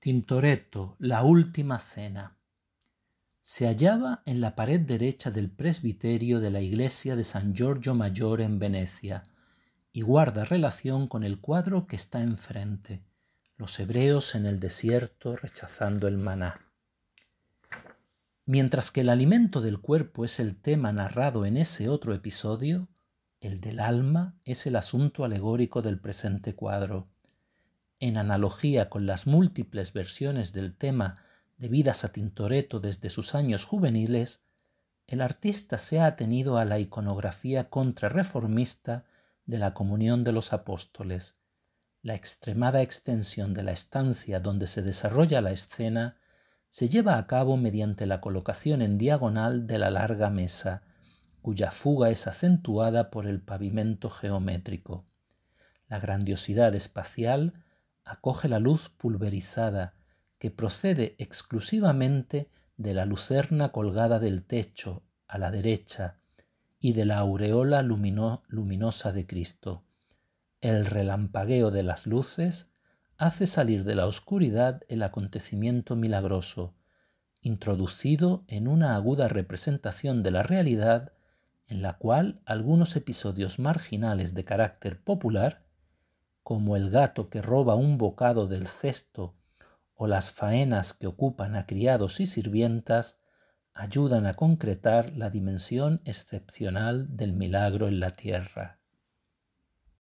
Tintoretto, La Última Cena. Se hallaba en la pared derecha del presbiterio de la iglesia de San Giorgio Mayor en Venecia y guarda relación con el cuadro que está enfrente, los hebreos en el desierto rechazando el maná. Mientras que el alimento del cuerpo es el tema narrado en ese otro episodio, el del alma es el asunto alegórico del presente cuadro en analogía con las múltiples versiones del tema debidas a Tintoretto desde sus años juveniles, el artista se ha atenido a la iconografía contrarreformista de la comunión de los apóstoles. La extremada extensión de la estancia donde se desarrolla la escena se lleva a cabo mediante la colocación en diagonal de la larga mesa, cuya fuga es acentuada por el pavimento geométrico. La grandiosidad espacial acoge la luz pulverizada que procede exclusivamente de la lucerna colgada del techo a la derecha y de la aureola luminosa de Cristo. El relampagueo de las luces hace salir de la oscuridad el acontecimiento milagroso, introducido en una aguda representación de la realidad en la cual algunos episodios marginales de carácter popular como el gato que roba un bocado del cesto o las faenas que ocupan a criados y sirvientas, ayudan a concretar la dimensión excepcional del milagro en la tierra.